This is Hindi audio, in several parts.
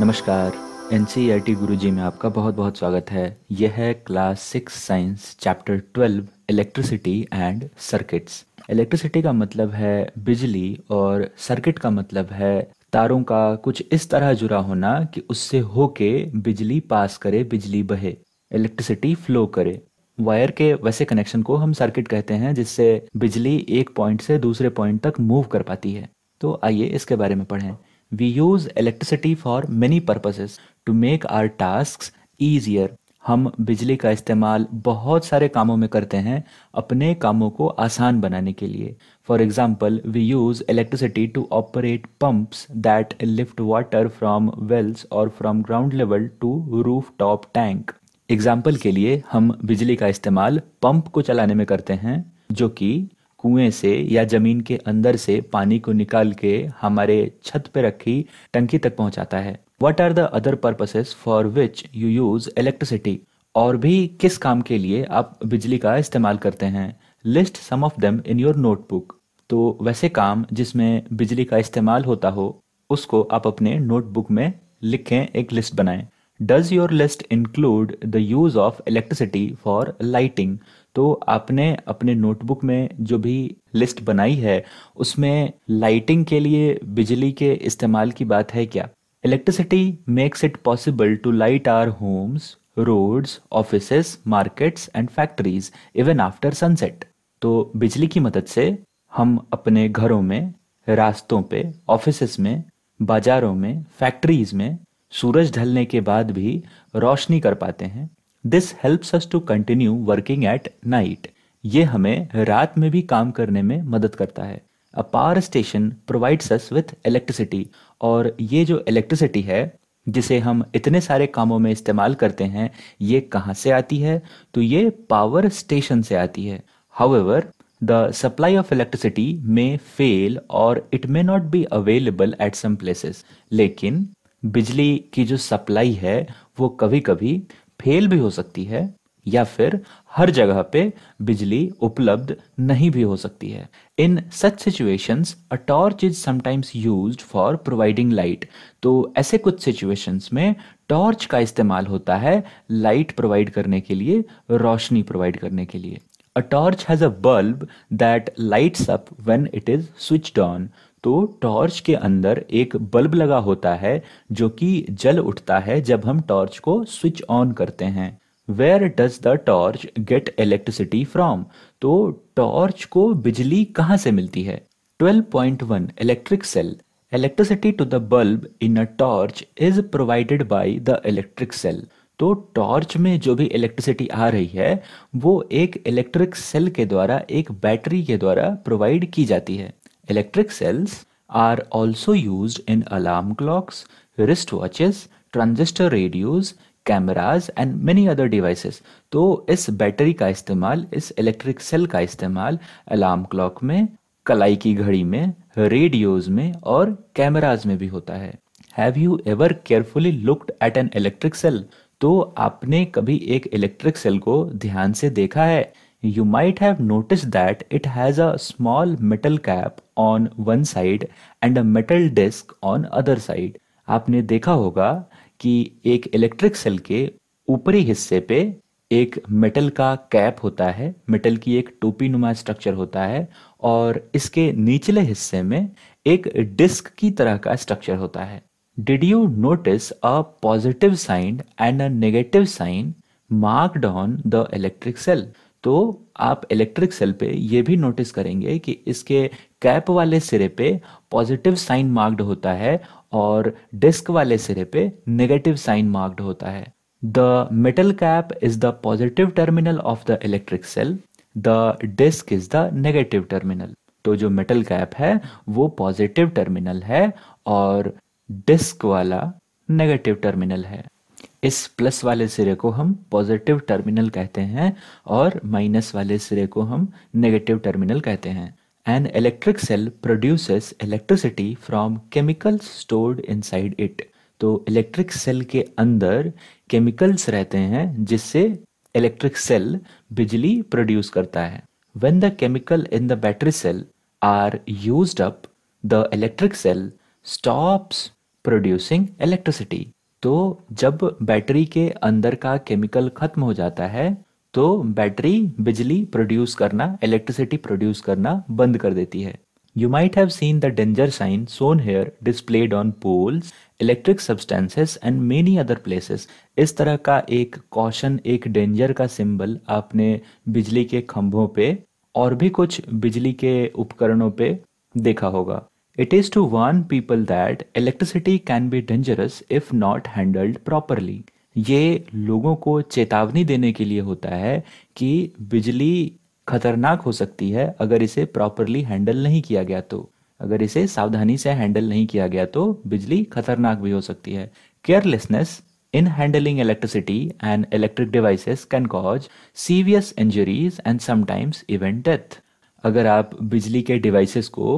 नमस्कार एन सी e गुरुजी में आपका बहुत बहुत स्वागत है यह है class six science chapter twelve electricity and circuits electricity का मतलब है बिजली और सर्किट का मतलब है तारों का कुछ इस तरह जुड़ा होना कि उससे होके बिजली पास करे बिजली बहे इलेक्ट्रिसिटी फ्लो करे वायर के वैसे कनेक्शन को हम सर्किट कहते हैं जिससे बिजली एक पॉइंट से दूसरे पॉइंट तक मूव कर पाती है तो आइए इसके बारे में पढ़ें we use electricity for many purposes to make our task easier हम बिजली का इस्तेमाल बहुत सारे कामों में करते हैं अपने कामों को आसान बनाने के लिए for example we use electricity to operate pumps that lift water from wells और from ground level to roof top tank example के लिए हम बिजली का इस्तेमाल पंप को चलाने में करते हैं जो कि कुएं से या जमीन के अंदर से पानी को निकाल के हमारे छत पे रखी टंकी तक पहुंचाता है what are the other purposes for which you use electricity और भी किस काम के लिए आप बिजली का इस्तेमाल करते हैं list some of them in your notebook तो वैसे काम जिसमें बिजली का इस्तेमाल होता हो उसको आप अपने नोटबुक में लिखें एक लिस्ट बनाएं does your list include the use of electricity for lighting तो आपने अपने नोटबुक में जो भी लिस्ट बनाई है उसमें लाइटिंग के लिए बिजली के इस्तेमाल की बात है क्या electricity makes it possible to light our homes roads office markets and factories even after sunset तो बिजली की मदद से हम अपने घरों में रास्तों पे ऑफिस में बाजारों में फैक्ट्रीज में सूरज ढलने के बाद भी रोशनी कर पाते हैं this helps us to continue working at night ये हमें रात में भी काम करने में मदद करता है a power station provides us with electricity और ये जो इलेक्ट्रिसिटी है जिसे हम इतने सारे कामों में इस्तेमाल करते हैं ये कहाँ से आती है तो ये पावर स्टेशन से आती है however the supply of electricity may fail और it may not be available at some places लेकिन बिजली की जो सप्लाई है वो कभी कभी फेल भी हो सकती है या फिर हर जगह पे बिजली उपलब्ध नहीं भी हो सकती है in such situations a torch is sometimes used for providing light तो ऐसे कुछ सिचुएशंस में टॉर्च का इस्तेमाल होता है लाइट प्रोवाइड करने के लिए रोशनी प्रोवाइड करने के लिए a torch has a bulb that lights up when it is switched on तो टॉर्च के अंदर एक बल्ब लगा होता है जो कि जल उठता है जब हम टॉर्च को स्विच ऑन करते हैं where does the torch get electricity from तो टॉर्च को बिजली कहाँ से मिलती है 12.1 electric cell electricity to the bulb in a torch is provided by the electric cell तो टॉर्च में जो भी इलेक्ट्रिसिटी आ रही है वो एक इलेक्ट्रिक सेल के द्वारा एक बैटरी के द्वारा प्रोवाइड की जाती है Electric cells are also used in alarm clocks, wristwatches, transistor radios, cameras and many other devices तो इस बैटरी का इस्तेमाल इस इलेक्ट्रिक सेल का इस्तेमाल अलार्म क्लॉक में कलाई की घड़ी में रेडियोज में और कैमराज में भी होता है have you ever carefully looked at an electric cell तो आपने कभी एक इलेक्ट्रिक सेल को ध्यान से देखा है you might have noticed that it has a small metal cap on one side and a metal disc on other side. आपने देखा होगा कि एक इलेक्ट्रिक सेल के ऊपरी हिस्से पे एक मेटल का कैप होता है मेटल की एक टोपी नुमा स्ट्रक्चर होता है और इसके निचले हिस्से में एक डिस्क की तरह का स्ट्रक्चर होता है did you notice a positive sign and a negative sign marked on the electric cell तो आप इलेक्ट्रिक सेल पे ये भी नोटिस करेंगे कि इसके कैप वाले सिरे पे पॉजिटिव साइन मार्क्ड होता है और डिस्क वाले सिरे पे नेगेटिव साइन मार्क्ड होता है the metal cap is the positive terminal of the electric cell the disc is the negative terminal तो जो मेटल कैप है वो पॉजिटिव टर्मिनल है और डिस्क वाला नेगेटिव टर्मिनल है इस प्लस वाले सिरे को हम पॉजिटिव टर्मिनल कहते हैं और माइनस वाले सिरे को हम नेगेटिव टर्मिनल कहते हैं an electric cell produce electricity from chemical stored inside it तो इलेक्ट्रिक सेल के अंदर केमिकल्स रहते हैं जिससे इलेक्ट्रिक सेल बिजली प्रोड्यूस करता है when the chemical in the battery cell are use up the electric cell stop producing electricity तो जब बैटरी के अंदर का केमिकल खत्म हो जाता है तो बैटरी बिजली प्रोड्यूस करना इलेक्ट्रिसिटी प्रोड्यूस करना बंद कर देती है you might have seen the danger sign shown here displayed on poles electric substances and many other places इस तरह का एक कॉशन एक डेंजर का सिंबल आपने बिजली के खंभों पे और भी कुछ बिजली के उपकरणों पे देखा होगा it is to warn people that electricity can be dangerous if not handled properly ये लोगों को चेतावनी देने के लिए होता है कि बिजली खतरनाक हो सकती है अगर इसे प्रॉपरली हैंडल नहीं किया गया तो अगर इसे सावधानी से हैंडल नहीं किया गया तो बिजली खतरनाक भी हो सकती है carelessness in handling electricity and electric devices can cause सीवियस injuries and sometimes even death अगर आप बिजली के डिवाइसेस को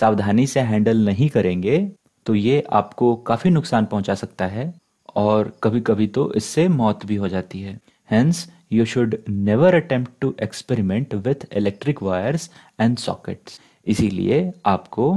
सावधानी से हैंडल नहीं करेंगे तो ये आपको काफ़ी नुकसान पहुंचा सकता है और कभी कभी तो इससे मौत भी हो जाती है hence you should never attempt to experiment with electric wires and sockets इसीलिए आपको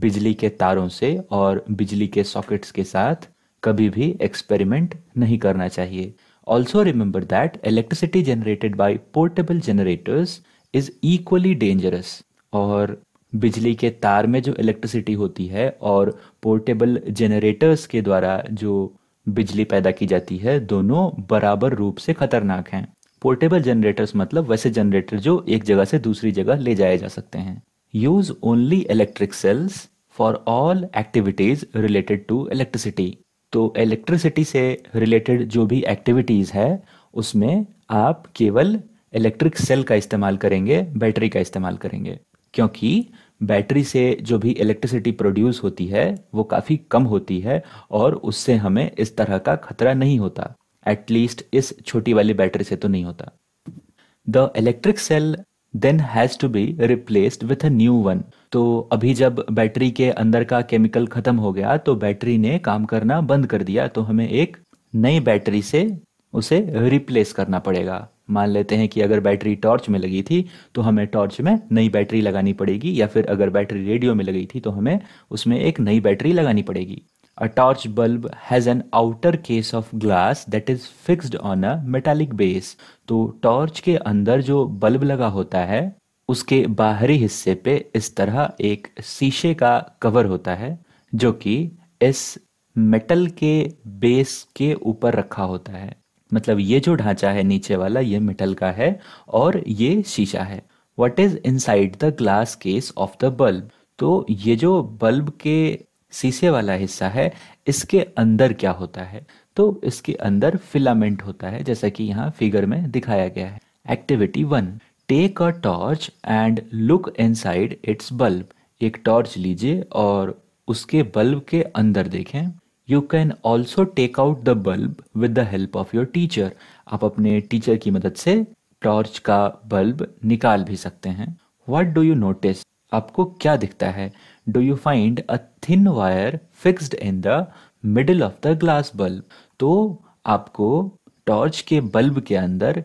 बिजली के तारों से और बिजली के सॉकेट्स के साथ कभी भी एक्सपेरिमेंट नहीं करना चाहिए also remember that electricity generated by portable generators is equally dangerous और बिजली के तार में जो इलेक्ट्रिसिटी होती है और पोर्टेबल जनरेटर्स के द्वारा जो बिजली पैदा की जाती है दोनों बराबर रूप से खतरनाक हैं पोर्टेबल जनरेटर्स मतलब वैसे जनरेटर जो एक जगह से दूसरी जगह ले जाए जा सकते हैं use only electric cells for all activities related to electricity तो इलेक्ट्रिसिटी से रिलेटेड जो भी एक्टिविटीज़ है उसमें आप केवल इलेक्ट्रिक सेल का इस्तेमाल करेंगे बैटरी का इस्तेमाल करेंगे क्योंकि बैटरी से जो भी इलेक्ट्रिसिटी प्रोड्यूस होती है वो काफ़ी कम होती है और उससे हमें इस तरह का खतरा नहीं होता एटलीस्ट इस छोटी वाली बैटरी से तो नहीं होता the electric cell then has to be replaced with a new one तो अभी जब बैटरी के अंदर का केमिकल ख़त्म हो गया तो बैटरी ने काम करना बंद कर दिया तो हमें एक नई बैटरी से उसे रिप्लेस करना पड़ेगा मान लेते हैं कि अगर बैटरी टॉर्च में लगी थी तो हमें टॉर्च में नई बैटरी लगानी पड़ेगी या फिर अगर बैटरी रेडियो में लगी थी तो हमें उसमें एक नई बैटरी लगानी पड़ेगी a torch bulb has an outer case of glass that is fixed on a metallic base तो टॉर्च के अंदर जो बल्ब लगा होता है उसके बाहरी हिस्से पे इस तरह एक शीशे का कवर होता है जो कि इस मेटल के बेस के ऊपर रखा होता है मतलब ये जो ढांचा है नीचे वाला ये मेटल का है और ये शीशा है what is inside the glass case of the bulb तो ये जो बल्ब के शीशे वाला हिस्सा है इसके अंदर क्या होता है तो इसके अंदर फिलामेंट होता है जैसा कि यहाँ फिगर में दिखाया गया है activity one take a torch and look inside its bulb एक टॉर्च लीजिए और उसके बल्ब के अंदर देखें you can also take out the bulb with the help of your teacher आप अपने टीचर की मदद से टॉर्च का बल्ब निकाल भी सकते हैं वट डू यू नोटिस आपको क्या दिखता है do you find a thin wire fixed in the middle of the glass bulb तो आपको टॉर्च के बल्ब के अंदर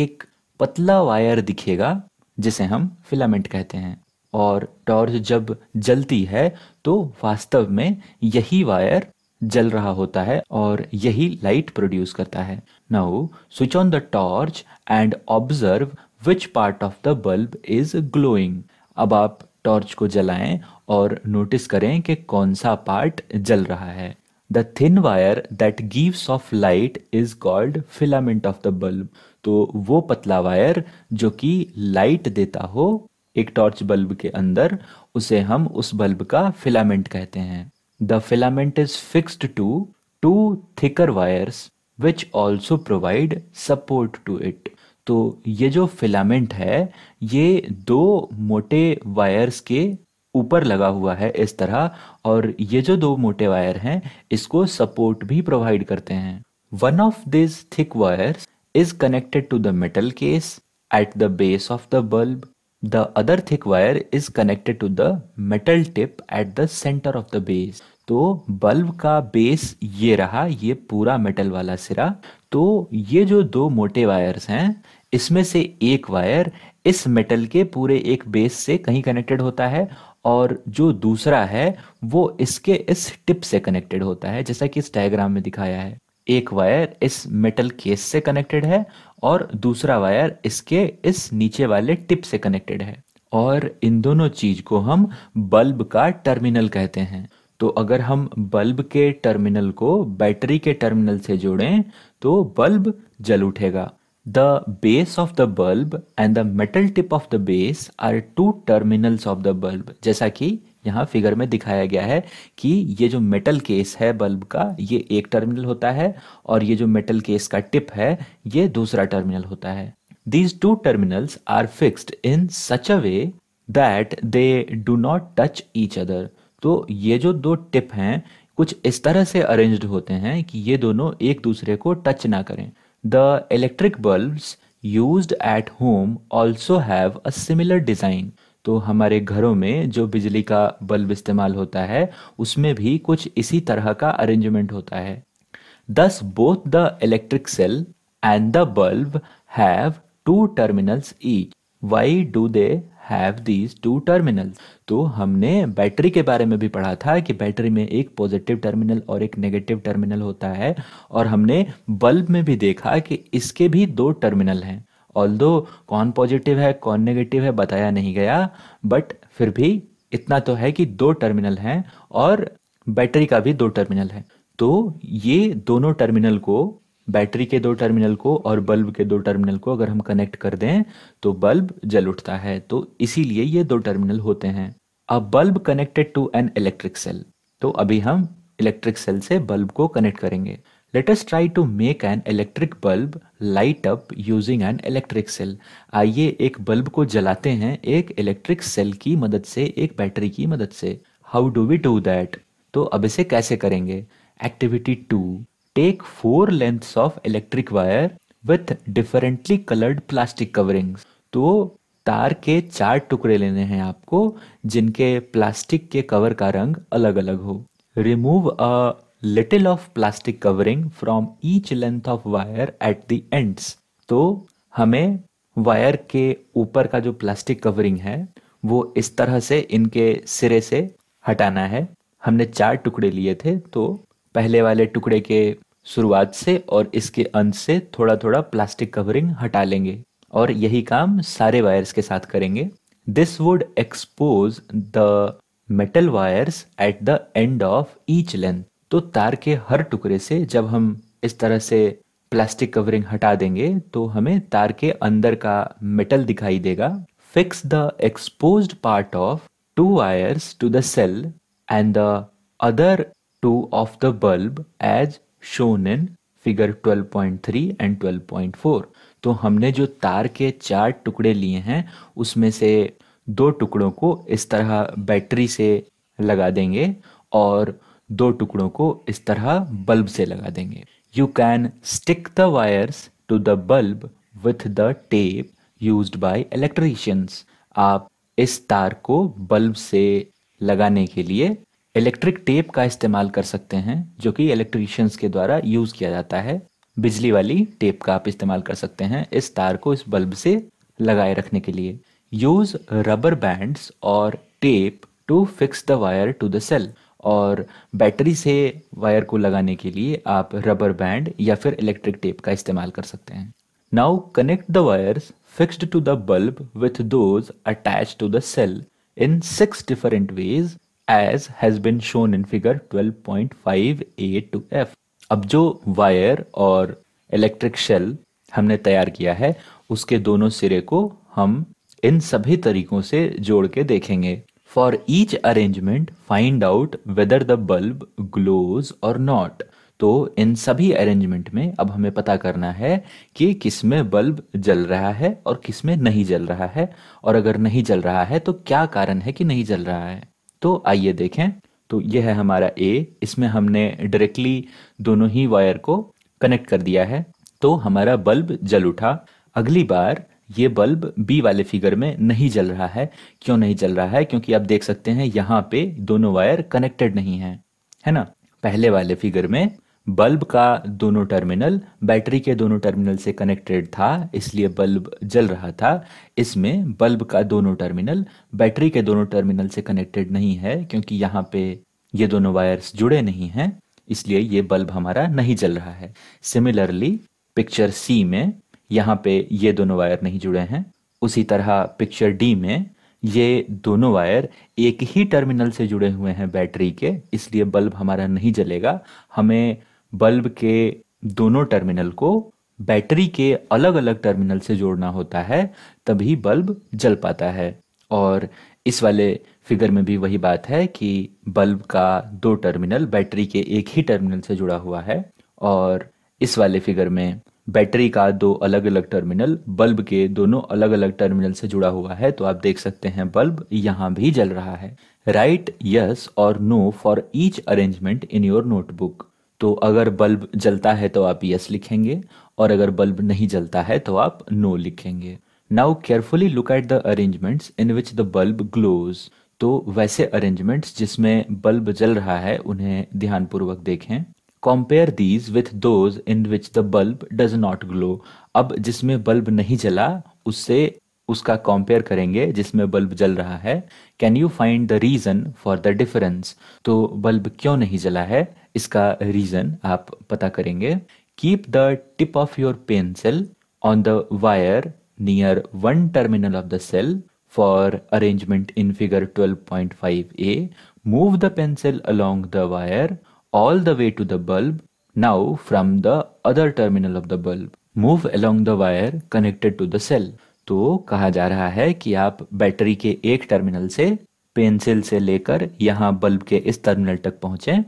एक पतला वायर दिखेगा जिसे हम फिलामेंट कहते हैं और टॉर्च जब जलती है तो वास्तव में यही वायर जल रहा होता है और यही लाइट प्रोड्यूस करता है now switch on the torch and observe which part of the bulb is glowing अब आप टॉर्च को जलाएं और नोटिस करें कि कौन सा पार्ट जल रहा है the thin wire that gives off light is called filament of the bulb तो वो पतला वायर जो कि लाइट देता हो एक टॉर्च बल्ब के अंदर उसे हम उस बल्ब का फिलामेंट कहते हैं The filament is fixed to two thicker wires which also provide support to it. तो ये जो फिलामेंट है ये दो मोटे वायर्स के ऊपर लगा हुआ है इस तरह और ये जो दो मोटे वायर हैं इसको सपोर्ट भी प्रोवाइड करते हैं one of this thick wires is connected to the metal case at the base of the bulb The other thick wire is connected to the metal tip at the center of the base. तो बल्ब का बेस ये रहा ये पूरा मेटल वाला सिरा तो ये जो दो मोटे वायर्स हैं इसमें से एक वायर इस मेटल के पूरे एक बेस से कहीं कनेक्टेड होता है और जो दूसरा है वो इसके इस टिप से कनेक्टेड होता है जैसा कि इस डायग्राम में दिखाया है एक वायर इस मेटल केस से कनेक्टेड है और दूसरा वायर इसके इस नीचे वाले टिप से कनेक्टेड है और इन दोनों चीज को हम बल्ब का टर्मिनल कहते हैं तो अगर हम बल्ब के टर्मिनल को बैटरी के टर्मिनल से जोड़ें तो बल्ब जल उठेगा The base of the bulb and the metal tip of the base are two terminals of the bulb जैसा कि यहाँ फिगर में दिखाया गया है कि ये जो मेटल केस है बल्ब का ये एक टर्मिनल होता है और ये जो मेटल केस का टिप है ये दूसरा टर्मिनल होता है these two terminals are fixed in such a way that they do not touch each other तो ये जो दो टिप हैं कुछ इस तरह से अरेंज्ड होते हैं कि ये दोनों एक दूसरे को टच ना करें The electric bulbs used at home also have a similar design. तो हमारे घरों में जो बिजली का बल्ब इस्तेमाल होता है उसमें भी कुछ इसी तरह का अरेंजमेंट होता है thus both the electric cell and the bulb have two terminals each why do they have these two terminal तो हमने बैटरी के बारे में भी पढ़ा था कि बैटरी में एक पॉजिटिव टर्मिनल और एक नेगेटिव टर्मिनल होता है और हमने बल्ब में भी देखा कि इसके भी दो टर्मिनल हैं ऑल कौन पॉजिटिव है कौन नेगेटिव है बताया नहीं गया बट फिर भी इतना तो है कि दो टर्मिनल हैं और बैटरी का भी दो टर्मिनल है तो ये दोनों टर्मिनल को बैटरी के दो टर्मिनल को और बल्ब के दो टर्मिनल को अगर हम कनेक्ट कर दें तो बल्ब जल उठता है तो इसीलिए ये दो टर्मिनल होते हैं a bulb connected to an electric cell तो अभी हम इलेक्ट्रिक सेल से बल्ब को कनेक्ट करेंगे let us try to make an electric bulb light up using an electric cell आइए एक बल्ब को जलाते हैं एक इलेक्ट्रिक सेल की मदद से एक बैटरी की मदद से how do we do that तो अब इसे कैसे करेंगे activity two take four length of electric wire with differently coloured plastic coverings तो तार के चार टुकड़े लेने हैं आपको जिनके प्लास्टिक के कवर का रंग अलग अलग हो remove a little of plastic covering from each length of wire at the ends तो हमें वायर के ऊपर का जो प्लास्टिक कवरिंग है वो इस तरह से इनके सिरे से हटाना है हमने चार टुकड़े लिए थे तो पहले वाले टुकड़े के शुरुआत से और इसके अंत से थोड़ा थोड़ा प्लास्टिक कवरिंग हटा लेंगे और यही काम सारे वायर्स के साथ करेंगे this would expose the metal wires at the end of each length तो तार के हर टुकड़े से जब हम इस तरह से प्लास्टिक कवरिंग हटा देंगे तो हमें तार के अंदर का मेटल दिखाई देगा fix the expose part of two wires to the cell and the other two of the bulb as shown in figure 12.3 and 12.4 तो हमने जो तार के चार टुकड़े लिए हैं उसमें से दो टुकड़ों को इस तरह बैटरी से लगा देंगे और दो टुकड़ों को इस तरह बल्ब से लगा देंगे you can stick the wires to the bulb with the tape use by electricians आप इस तार को बल्ब से लगाने के लिए इलेक्ट्रिक टेप का इस्तेमाल कर सकते हैं जो कि इलेक्ट्रीशियंस के द्वारा यूज़ किया जाता है बिजली वाली टेप का आप इस्तेमाल कर सकते हैं इस तार को इस बल्ब से लगाए रखने के लिए यूज़ रबर बैंड्स और tape to fix the wire to the cell और बैटरी से वायर को लगाने के लिए आप रबर बैंड या फिर इलेक्ट्रिक टेप का इस्तेमाल कर सकते हैं now connect the wires fixed to the bulb with those attach to the cell in six different ways as has been shown in figure five A to F अब जो वायर और इलेक्ट्रिक शेल हमने तैयार किया है उसके दोनों सिरे को हम इन सभी तरीकों से जोड़ के देखेंगे for each arrangement find out whether the bulb glows और नॉट तो इन सभी अरेंजमेंट में अब हमें पता करना है कि किस में बल्ब जल रहा है और किस में नहीं जल रहा है और अगर नहीं जल रहा है तो क्या कारण है कि नहीं जल रहा है तो आइए देखें तो यह है हमारा ए इसमें हमने डायरेक्टली दोनों ही वायर को कनेक्ट कर दिया है तो हमारा बल्ब जल उठा अगली बार ये बल्ब बी वाले फिगर में नहीं जल रहा है क्यों नहीं जल रहा है क्योंकि आप देख सकते हैं यहाँ पे दोनों वायर कनेक्टेड नहीं है है ना पहले वाले फिगर में बल्ब का दोनों टर्मिनल बैटरी के दोनों टर्मिनल से कनेक्टेड था इसलिए बल्ब जल रहा था इसमें बल्ब का दोनों टर्मिनल बैटरी के दोनों टर्मिनल से कनेक्टेड नहीं है क्योंकि यहाँ पे ये दोनों वायर्स जुड़े नहीं हैं इसलिए ये बल्ब हमारा नहीं जल रहा है सिमिलरली पिक्चर सी में यहाँ पे ये दोनों वायर नहीं जुड़े हैं उसी तरह पिक्चर डी में ये दोनों वायर एक ही टर्मिनल से जुड़े हुए हैं बैटरी के इसलिए बल्ब हमारा नहीं जलेगा हमें बल्ब के दोनों टर्मिनल को बैटरी के अलग अलग टर्मिनल से जोड़ना होता है तभी बल्ब जल पाता है और इस वाले फिगर में भी वही बात है कि बल्ब का दो टर्मिनल बैटरी के एक ही टर्मिनल से जुड़ा हुआ है और इस वाले फिगर में बैटरी का दो अलग अलग टर्मिनल बल्ब के दोनों अलग अलग टर्मिनल से जुड़ा हुआ है तो आप देख सकते हैं बल्ब यहाँ भी जल रहा है राइट यस और no for each arrangement in your notebook तो अगर बल्ब जलता है तो आप यस लिखेंगे और अगर बल्ब नहीं जलता है तो आप नो लिखेंगे now carefully look at the arrangements in which the bulb glows तो वैसे अरेंजमेंट्स जिसमें बल्ब जल रहा है उन्हें ध्यानपूर्वक देखें compare these with those in which the bulb does not glow अब जिसमें बल्ब नहीं जला उससे उसका कंपेयर करेंगे जिसमें बल्ब जल रहा है can you find the reason for the difference तो बल्ब क्यों नहीं जला है इसका रीजन आप पता करेंगे keep the tip of your pencil on the wire near one terminal of the cell for arrangement in figure 12.5 A move the pencil along the wire all the way to the bulb now from the other terminal of the bulb move along the wire connected to the cell तो कहा जा रहा है कि आप बैटरी के एक टर्मिनल से पेंसिल से लेकर यहाँ बल्ब के इस टर्मिनल तक पहुंचे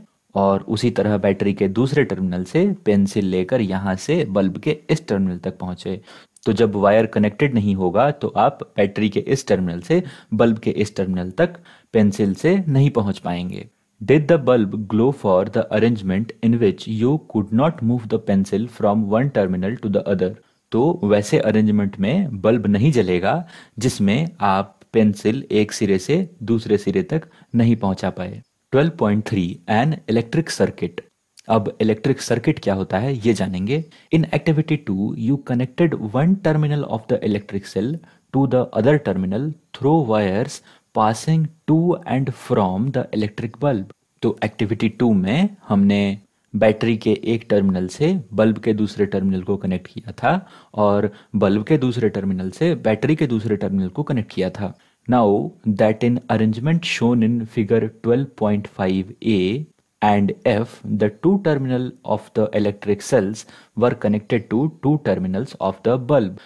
और उसी तरह बैटरी के दूसरे टर्मिनल से पेंसिल लेकर यहाँ से बल्ब के इस टर्मिनल तक पहुंचे तो जब वायर कनेक्टेड नहीं होगा तो आप बैटरी के इस टर्मिनल से बल्ब के इस टर्मिनल तक पेंसिल से नहीं पहुंच पाएंगे did the bulb glow for the arrangement in which you could not move the pencil from one terminal to the other तो वैसे अरेंजमेंट में बल्ब नहीं जलेगा जिसमें आप पेंसिल एक सिरे से दूसरे सिरे तक नहीं पहुंचा पाए 12.3 एन इलेक्ट्रिक सर्किट अब इलेक्ट्रिक सर्किट क्या होता है ये जानेंगे in activity two you connected one terminal of the electric cell to the other terminal through wires passing to and from the electric bulb तो एक्टिविटी टू में हमने बैटरी के एक टर्मिनल से बल्ब के दूसरे टर्मिनल को कनेक्ट किया था और बल्ब के दूसरे टर्मिनल से बैटरी के दूसरे टर्मिनल को कनेक्ट किया था now that in arrangement shown in figure 12.5 A and f the two terminal of the electric cells were connected to two terminals of the bulb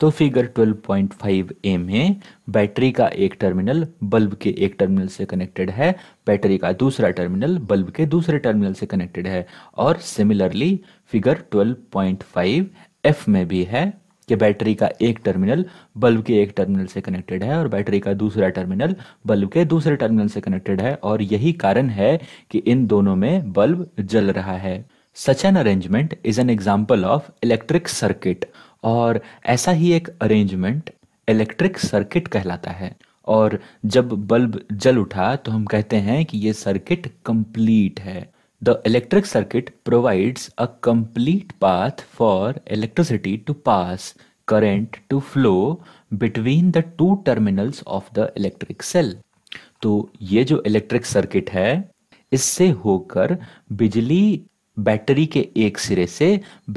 तो फिगर 12.5 ए में बैटरी का एक टर्मिनल बल्ब के एक टर्मिनल से कनेक्टेड है बैटरी का दूसरा टर्मिनल बल्ब के दूसरे टर्मिनल से कनेक्टेड है और सिमिलरली फिगर 12.5 एफ में भी है कि बैटरी का एक टर्मिनल बल्ब के एक टर्मिनल से कनेक्टेड है और बैटरी का दूसरा टर्मिनल बल्ब के दूसरे टर्मिनल से कनेक्टेड है और यही कारण है कि इन दोनों में बल्ब जल रहा है such an arrangement is an example of electric circuit और ऐसा ही एक अरेंजमेंट इलेक्ट्रिक सर्किट कहलाता है और जब बल्ब जल उठा तो हम कहते हैं कि ये सर्किट कंप्लीट है The electric circuit provides a complete path for electricity to pass current to flow between the two terminals of the electric cell. तो ये जो इलेक्ट्रिक सर्किट है इससे होकर बिजली बैटरी के एक सिरे से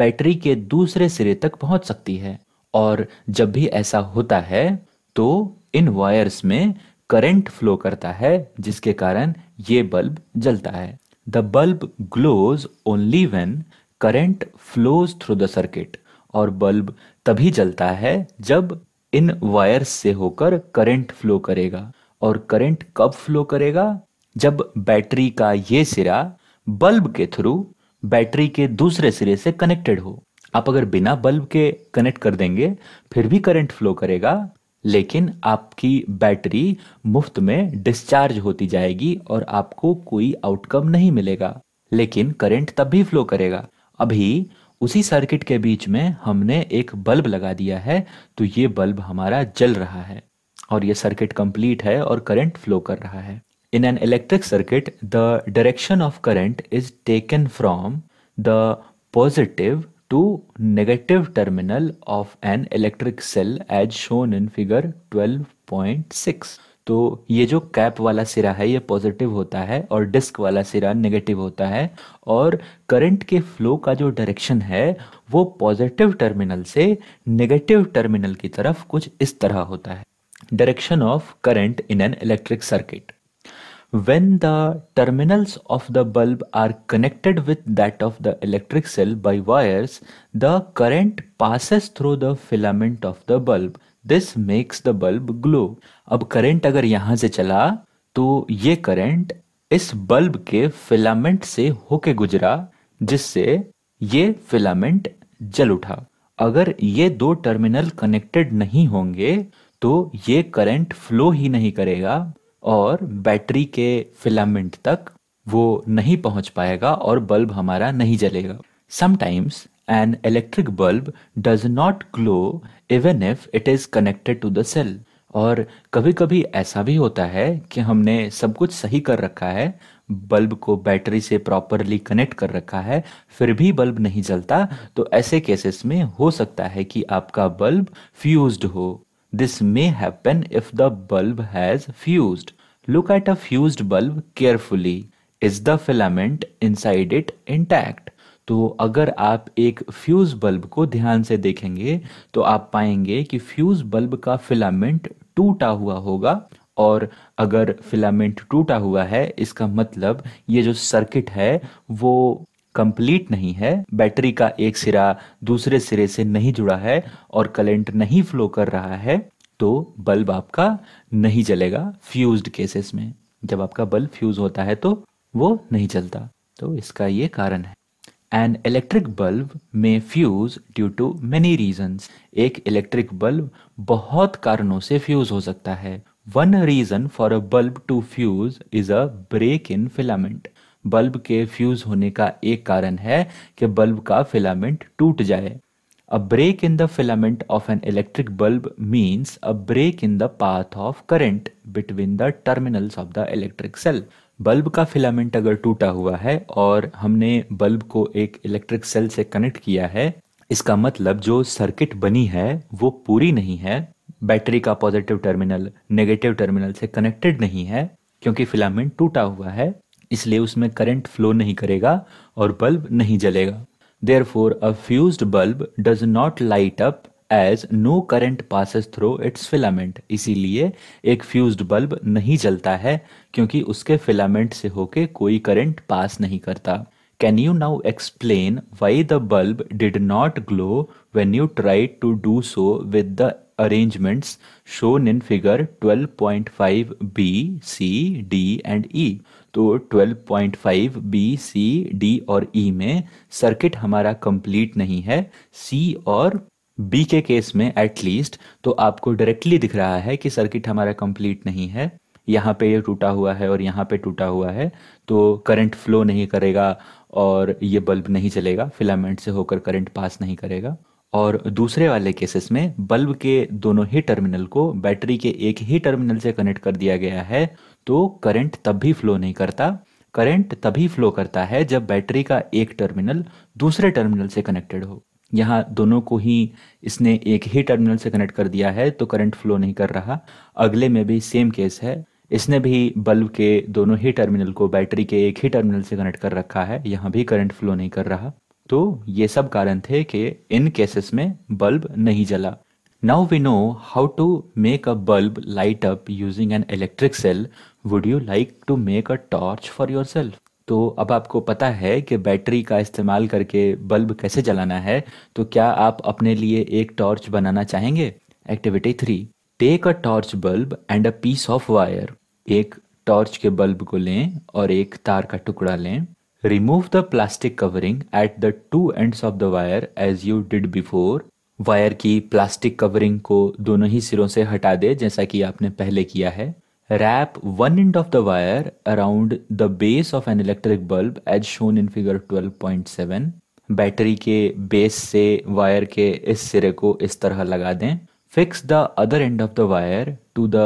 बैटरी के दूसरे सिरे तक पहुंच सकती है और जब भी ऐसा होता है तो इन वायर्स में करंट फ्लो करता है जिसके कारण ये बल्ब जलता है the bulb glows only when current flows through the circuit और बल्ब तभी जलता है जब इन वायर्स से होकर करंट फ्लो करेगा और करंट कब फ्लो करेगा जब बैटरी का ये सिरा बल्ब के थ्रू बैटरी के दूसरे सिरे से कनेक्टेड हो आप अगर बिना बल्ब के कनेक्ट कर देंगे फिर भी करंट फ्लो करेगा लेकिन आपकी बैटरी मुफ्त में डिस्चार्ज होती जाएगी और आपको कोई आउटकम नहीं मिलेगा लेकिन करंट तब भी फ्लो करेगा अभी उसी सर्किट के बीच में हमने एक बल्ब लगा दिया है तो ये बल्ब हमारा जल रहा है और ये सर्किट कंप्लीट है और करंट फ्लो कर रहा है in an electric circuit the direction of current is taken from the positive to negative terminal of an electric cell as shown in figure 12.6 तो ये जो कैप वाला सिरा है ये पॉजिटिव होता है और डिस्क वाला सिरा नेगेटिव होता है और करंट के फ्लो का जो डायरेक्शन है वो पॉजिटिव टर्मिनल से नेगेटिव टर्मिनल की तरफ कुछ इस तरह होता है direction of current in an electric circuit When the terminals of the bulb are connected with that of the electric cell by wires, the current passes through the filament of the bulb. This makes the bulb glow अब करंट अगर यहाँ से चला तो ये करंट इस बल्ब के फिलामेंट से होके गुजरा jisse ye filament jal utha अगर ये दो टर्मिनल कनेक्टेड नहीं होंगे तो ये करंट फ्लो ही नहीं करेगा और बैटरी के फिलामेंट तक वो नहीं पहुंच पाएगा और बल्ब हमारा नहीं जलेगा sometimes an electric bulb does not glow even if it is connected to the cell और कभी कभी ऐसा भी होता है कि हमने सब कुछ सही कर रखा है बल्ब को बैटरी से प्रॉपरली कनेक्ट कर रखा है फिर भी बल्ब नहीं जलता तो ऐसे केसेस में हो सकता है कि आपका बल्ब फ्यूज्ड हो This may happen if the bulb has fused. Look at a fused bulb carefully. Is the filament inside it intact? तो अगर आप एक फ्यूज़ बल्ब को ध्यान से देखेंगे तो आप पाएंगे कि फ्यूज़ बल्ब का फिलामेंट टूटा हुआ होगा और अगर फिलामेंट टूटा हुआ है इसका मतलब ये जो सर्किट है वो कंप्लीट नहीं है बैटरी का एक सिरा दूसरे सिरे से नहीं जुड़ा है और करंट नहीं फ्लो कर रहा है तो बल्ब आपका नहीं जलेगा फ्यूज्ड केसेस में जब आपका बल्ब फ्यूज होता है तो वो नहीं जलता तो इसका ये कारण है एन इलेक्ट्रिक बल्ब में fuse due to many reasons एक इलेक्ट्रिक बल्ब बहुत कारणों से फ्यूज हो सकता है one reason for a bulb to fuse is a break in filament bulb के फ्यूज होने का एक कारण है कि बल्ब का फिलामेंट टूट जाए a break in the filament of an electric bulb means a break in the path of current between the terminals of the electric cell bulb का फिलामेंट अगर टूटा हुआ है और हमने बल्ब को एक इलेक्ट्रिक सेल से कनेक्ट किया है इसका मतलब जो सर्किट बनी है वो पूरी नहीं है बैटरी का पॉजिटिव टर्मिनल नेगेटिव टर्मिनल से कनेक्टेड नहीं है क्योंकि फिलामेंट टूटा हुआ है इसलिए उसमें करंट फ्लो नहीं करेगा और बल्ब नहीं जलेगा therefore a fuse bulb does not light up as no current passes through its filament इसीलिए एक फ्यूज बल्ब नहीं जलता है क्योंकि उसके फिलामेंट से होके कोई करंट पास नहीं करता can you now explain why the bulb did not glow when you try to do so with the shown in figure twelve point five B C D and E तो 12.5 बी सी डी और ई e में सर्किट हमारा कंप्लीट नहीं है सी और बी के केस में एटलीस्ट तो आपको डायरेक्टली दिख रहा है कि सर्किट हमारा कंप्लीट नहीं है यहाँ पे ये टूटा हुआ है और यहाँ पे टूटा हुआ है तो करंट फ्लो नहीं करेगा और ये बल्ब नहीं चलेगा फिलामेंट से होकर करंट पास नहीं करेगा और दूसरे वाले केसेस में बल्ब के दोनों ही टर्मिनल को बैटरी के एक ही टर्मिनल से कनेक्ट कर दिया गया है तो करंट तब भी फ्लो नहीं करता करंट तभी फ्लो करता है जब बैटरी का एक टर्मिनल दूसरे टर्मिनल से कनेक्टेड हो यहाँ दोनों को ही इसने एक ही टर्मिनल से कनेक्ट कर दिया है तो करंट फ्लो नहीं कर रहा अगले में भी सेम केस है इसने भी बल्ब के दोनों ही टर्मिनल को बैटरी के एक ही टर्मिनल से कनेक्ट कर रखा है यहाँ भी करंट फ्लो नहीं कर रहा तो ये सब कारण थे कि इन केसेस में बल्ब नहीं जला Now we know how to make a bulb light up using an electric cell. Would you like to make a torch for yourself? तो अब आपको पता है कि बैटरी का इस्तेमाल करके बल्ब कैसे जलाना है तो क्या आप अपने लिए एक टॉर्च बनाना चाहेंगे activity three take a torch bulb and a piece of wire एक टॉर्च के बल्ब को लें और एक तार का टुकड़ा लें remove the plastic covering at the two ends of the wire as you did before wire की प्लास्टिक कवरिंग को दोनों ही सिरों से हटा दें जैसा कि आपने पहले किया है wrap one end of the wire around the base of an electric bulb as shown in figure 12.7 battery के बेस से वायर के इस सिरे को इस तरह लगा दें fix the other end of the wire to the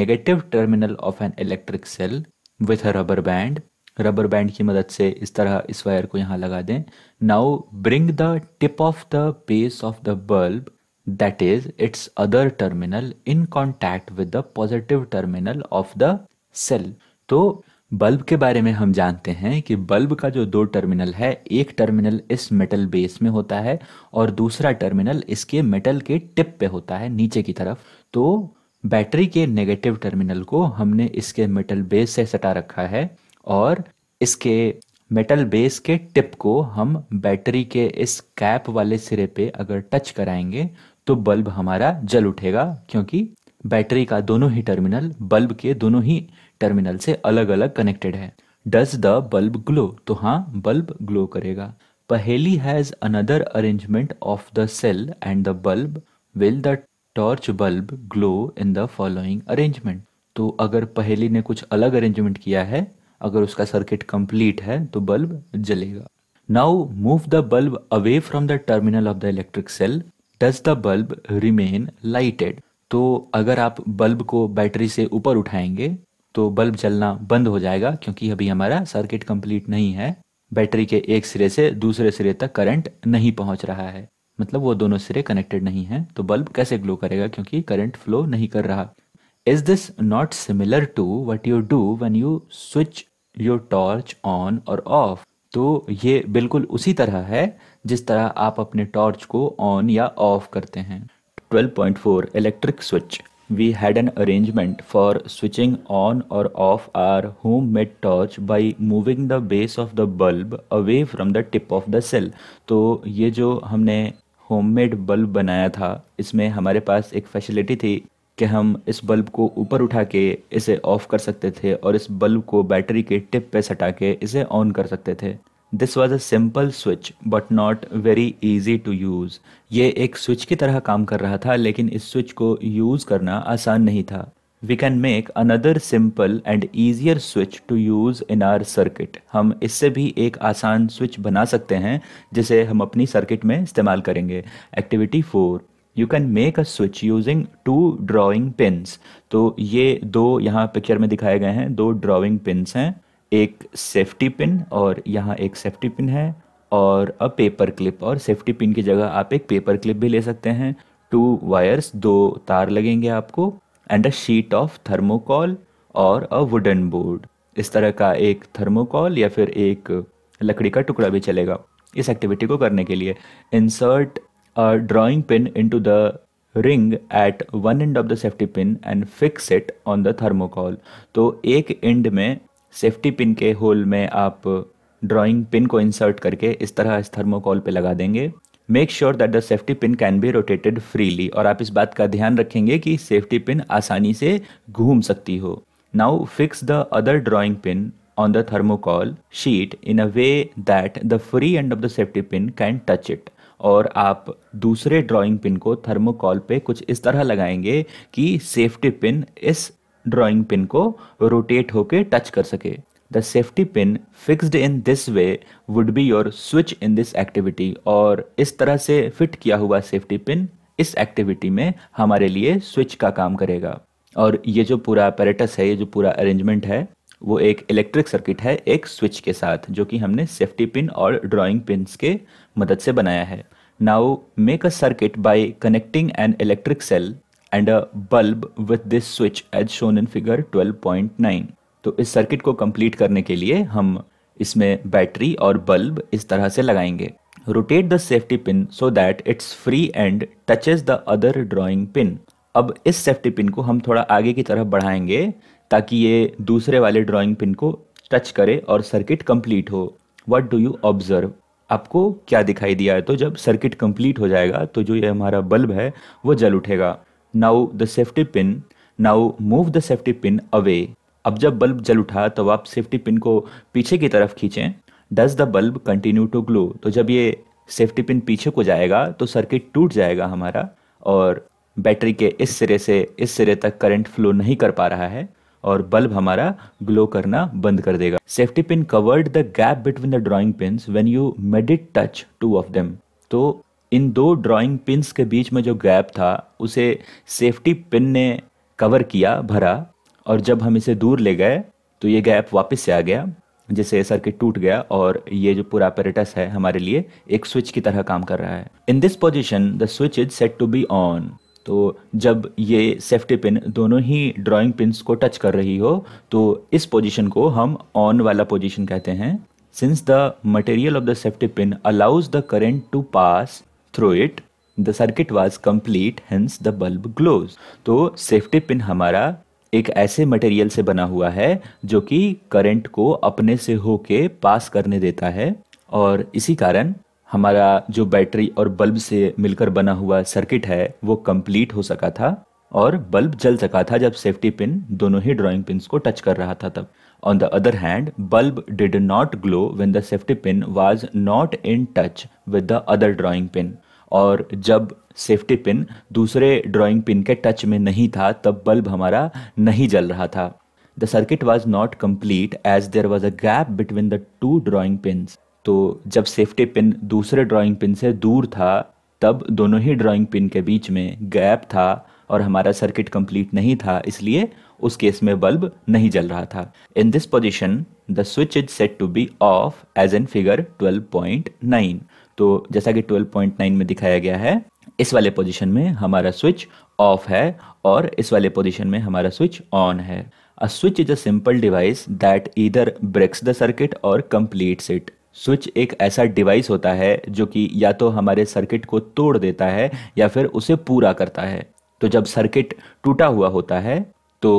negative terminal of an electric cell with a rubber band rubber band की मदद से इस तरह इस वायर को यहाँ लगा दें now bring the tip of the base of the bulb that is its other terminal in contact with the positive terminal of the cell तो बल्ब के बारे में हम जानते हैं कि बल्ब का जो दो टर्मिनल है एक टर्मिनल इस मेटल बेस में होता है और दूसरा टर्मिनल इसके मेटल के टिप पे होता है नीचे की तरफ तो बैटरी के नेगेटिव टर्मिनल को हमने इसके मेटल बेस से सटा रखा है और इसके मेटल बेस के टिप को हम बैटरी के इस कैप वाले सिरे पे अगर टच कराएंगे तो बल्ब हमारा जल उठेगा क्योंकि बैटरी का दोनों ही टर्मिनल बल्ब के दोनों ही टर्मिनल से अलग अलग कनेक्टेड है डज द बल्ब ग्लो तो हाँ बल्ब ग्लो करेगा Paheli has another arrangement of the cell and the bulb will the torch bulb glow in the following arrangement तो अगर पहेली ने कुछ अलग अरेंजमेंट किया है अगर उसका सर्किट कंप्लीट है तो बल्ब जलेगा now move the bulb away from the terminal of the electric cell does the bulb remain lighted तो अगर आप बल्ब को बैटरी से ऊपर उठाएंगे तो बल्ब जलना बंद हो जाएगा क्योंकि अभी हमारा सर्किट कंप्लीट नहीं है बैटरी के एक सिरे से दूसरे सिरे तक करंट नहीं पहुंच रहा है मतलब वो दोनों सिरे कनेक्टेड नहीं है तो बल्ब कैसे ग्लो करेगा क्योंकि करंट फ्लो नहीं कर रहा is this not similar to what you do when you switch your torch on और ऑफ तो ये बिल्कुल उसी तरह है जिस तरह आप अपने टॉर्च को ऑन या ऑफ करते हैं 12.4 electric switch we had an arrangement for switching on और off our home made torch by moving the base of the bulb away from the tip of the cell तो ये जो हमने होम मेड बल्ब बनाया था इसमें हमारे पास एक फैसिलिटी थी कि हम इस बल्ब को ऊपर उठा के इसे ऑफ़ कर सकते थे और इस बल्ब को बैटरी के टिप पे सटा के इसे ऑन कर सकते थे this was a simple switch but not very easy to use ये एक स्विच की तरह काम कर रहा था लेकिन इस स्विच को यूज़ करना आसान नहीं था we can make another simple and easier switch to use in our circuit हम इससे भी एक आसान स्विच बना सकते हैं जिसे हम अपनी सर्किट में इस्तेमाल करेंगे activity four you can make a switch using two drawing pins तो ये दो यहाँ पिक्चर में दिखाए गए हैं दो ड्रॉइंग पिन्स हैं एक सेफ्टी पिन और यहाँ एक सेफ्टी पिन है और अ पेपर क्लिप और सेफ्टी पिन की जगह आप एक पेपर क्लिप भी ले सकते हैं टू वायर्स दो तार लगेंगे आपको and a sheet of thermocol और अ वुडन बोर्ड इस तरह का एक थर्मोकॉल या फिर एक लकड़ी का टुकड़ा भी चलेगा इस एक्टिविटी को करने के लिए insert a drawing pin into the ring at one end of the safety pin and fix it on the thermocol तो एक एंड में सेफ्टी पिन के होल में आप ड्राइंग पिन को इंसर्ट करके इस तरह इस थर्मोकॉल पे लगा देंगे make sure that the safety pin can be rotated freely और आप इस बात का ध्यान रखेंगे कि सेफ्टी पिन आसानी से घूम सकती हो now fix the other drawing pin on the thermocol sheet in a way that the free end of the safety pin can touch it और आप दूसरे ड्राइंग पिन को थर्मोकॉल पे कुछ इस तरह लगाएंगे कि सेफ्टी पिन इस ड्राइंग पिन को रोटेट होके टच कर सके the safety pin fixed in this way would be your switch in this activity और इस तरह से फिट किया हुआ सेफ्टी पिन इस एक्टिविटी में हमारे लिए स्विच का काम करेगा और ये जो पूरा अपेरेटस है ये जो पूरा अरेंजमेंट है वो एक इलेक्ट्रिक सर्किट है एक स्विच के साथ जो कि हमने सेफ्टी पिन और ड्राइंग पिन्स के मदद से बनाया है now make a circuit by connecting an electric cell and a bulb with this switch as shown in figure 12.9 तो इस सर्किट को कंप्लीट करने के लिए हम इसमें बैटरी और बल्ब इस तरह से लगाएंगे rotate the safety pin so that its free end touches the other drawing pin अब इस सेफ्टी पिन को हम थोड़ा आगे की तरफ बढ़ाएंगे ताकि ये दूसरे वाले ड्राइंग पिन को टच करे और सर्किट कंप्लीट हो वट डू यू ऑब्जर्व आपको क्या दिखाई दिया है तो जब सर्किट कंप्लीट हो जाएगा तो जो ये हमारा बल्ब है वो जल उठेगा now the safety pin now move the safety pin away अब जब बल्ब जल उठा तो आप सेफ्टी पिन को पीछे की तरफ खींचें does the bulb continue to glow तो जब ये सेफ्टी पिन पीछे को जाएगा तो सर्किट टूट जाएगा हमारा और बैटरी के इस सिरे से इस सिरे तक करंट फ्लो नहीं कर पा रहा है और बल्ब हमारा ग्लो करना बंद कर देगा safety pin covered the gap between the drawing pins when you made it touch two of them तो इन दो ड्रॉइंग पिन्स के बीच में जो गैप था उसे सेफ्टी पिन ने कवर किया भरा और जब हम इसे दूर ले गए तो ये गैप वापस से आ गया जिससे सर्किट टूट गया और ये जो पूरा पेरेटस है हमारे लिए एक स्विच की तरह काम कर रहा है in this position the switch is set to be on तो जब ये सेफ्टी पिन दोनों ही ड्राइंग पिन को टच कर रही हो तो इस पोजीशन को हम ऑन वाला पोजीशन कहते हैं since the material of the safety pin allows the current to pass through it the circuit was complete hence the bulb glows तो सेफ्टी पिन हमारा एक ऐसे मटेरियल से बना हुआ है जो कि करंट को अपने से होके पास करने देता है और इसी कारण हमारा जो बैटरी और बल्ब से मिलकर बना हुआ सर्किट है वो कंप्लीट हो सका था और बल्ब जल सका था जब सेफ्टी पिन दोनों ही ड्राइंग पिन को टच कर रहा था तब on the other hand bulb did not glow when the safety pin was not in touch with the other drawing pin और जब सेफ्टी पिन दूसरे ड्राॅइंग पिन के टच में नहीं था तब बल्ब हमारा नहीं जल रहा था the circuit was not complete as there was a gap between the two drawing pin तो जब सेफ्टी पिन दूसरे ड्राइंग पिन से दूर था तब दोनों ही ड्राइंग पिन के बीच में गैप था और हमारा सर्किट कंप्लीट नहीं था इसलिए उस केस में बल्ब नहीं जल रहा था in this position the switch is set to be off as in figure 12.9 तो जैसा कि 12.9 में दिखाया गया है इस वाले पोजिशन में हमारा स्विच ऑफ है और इस वाले पोजिशन में हमारा स्विच ऑन है a switch is a simple device that either breaks the circuit or completes it switch एक ऐसा डिवाइस होता है जो कि या तो हमारे सर्किट को तोड़ देता है या फिर उसे पूरा करता है तो जब सर्किट टूटा हुआ होता है तो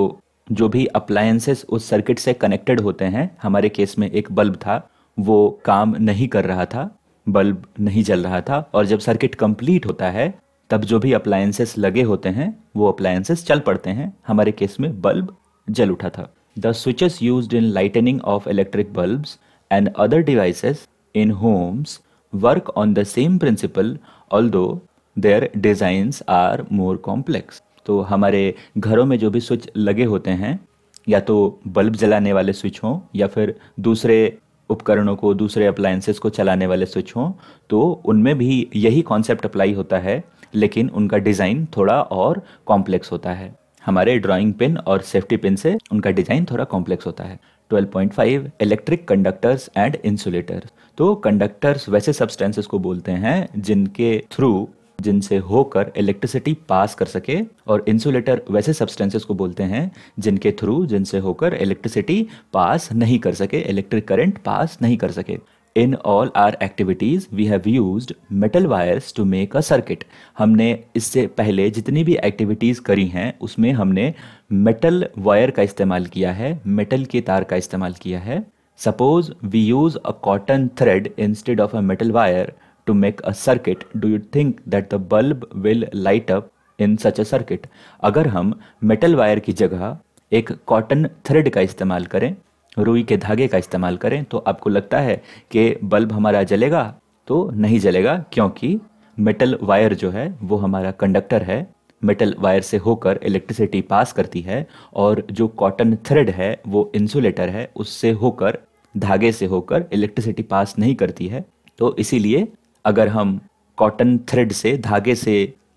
जो भी अप्लायंसेस उस सर्किट से कनेक्टेड होते हैं हमारे केस में एक बल्ब था वो काम नहीं कर रहा था बल्ब नहीं जल रहा था और जब सर्किट कंप्लीट होता है तब जो भी अप्लायंसेस लगे होते हैं वो अप्लायंसेस चल पड़ते हैं हमारे केस में बल्ब जल उठा था the switches use in lightning of electric bulbs and other devices in homes work on the same principle although their designs are more complex तो हमारे घरों में जो भी स्विच लगे होते हैं या तो बल्ब जलाने वाले स्विच हों या फिर दूसरे उपकरणों को दूसरे अप्लायंसेस को चलाने वाले स्विच हों तो उनमें भी यही कॉन्सेप्ट अप्लाई होता है लेकिन उनका डिज़ाइन थोड़ा और कॉम्प्लेक्स होता है हमारे ड्राइंग पिन और सेफ्टी पिन से उनका डिज़ाइन थोड़ा कॉम्प्लेक्स होता है 12.5 इलेक्ट्रिक कंडक्टर्स एंड इंसुलेटर तो कंडक्टर्स वैसे सब्सटेंसेस को बोलते हैं जिनके थ्रू जिनसे होकर इलेक्ट्रिसिटी पास कर सके और इंसुलेटर वैसे सब्सटेंसेस को बोलते हैं जिनके थ्रू जिनसे होकर इलेक्ट्रिसिटी पास नहीं कर सके इलेक्ट्रिक करंट पास नहीं कर सके in all our activities we have use metal wires to make a circuit हमने इससे पहले जितनी भी एक्टिविटीज़ करी हैं उसमें हमने मेटल वायर का इस्तेमाल किया है मेटल के तार का इस्तेमाल किया है suppose we use a cotton thread instead of a metal wire to make a circuit do you think that the bulb will light up in such a circuit अगर हम मेटल वायर की जगह एक कॉटन थ्रेड का इस्तेमाल करें रुई के धागे का इस्तेमाल करें तो आपको लगता है कि बल्ब हमारा जलेगा तो नहीं जलेगा क्योंकि मेटल वायर जो है वो हमारा कंडक्टर है मेटल वायर से होकर इलेक्ट्रिसिटी पास करती है और जो कॉटन थ्रेड है वो इंसुलेटर है उससे होकर धागे से होकर इलेक्ट्रिसिटी पास नहीं करती है तो इसीलिए अगर हम कॉटन थ्रेड से धागे से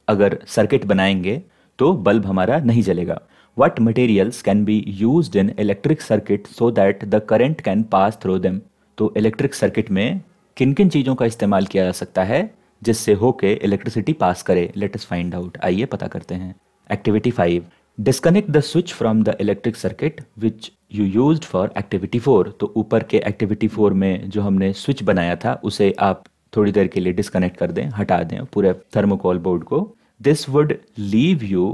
अगर सर्किट बनाएंगे तो बल्ब हमारा नहीं जलेगा what materials can be use in electric circuit so that the current can pass through them तो इलेक्ट्रिक सर्किट में किन किन चीज़ों का इस्तेमाल किया जा सकता है जिससे होके इलेक्ट्रिसिटी पास करे लेट अस फाइंड आउट आइए पता करते हैं activity five disconnect the switch from the electric circuit which you use for activity four तो ऊपर के एक्टिविटी फोर में जो हमने स्विच बनाया था उसे आप थोड़ी देर के लिए डिस्कनेक्ट कर दें हटा दें पूरे थर्मोकॉल बोर्ड को this would leave you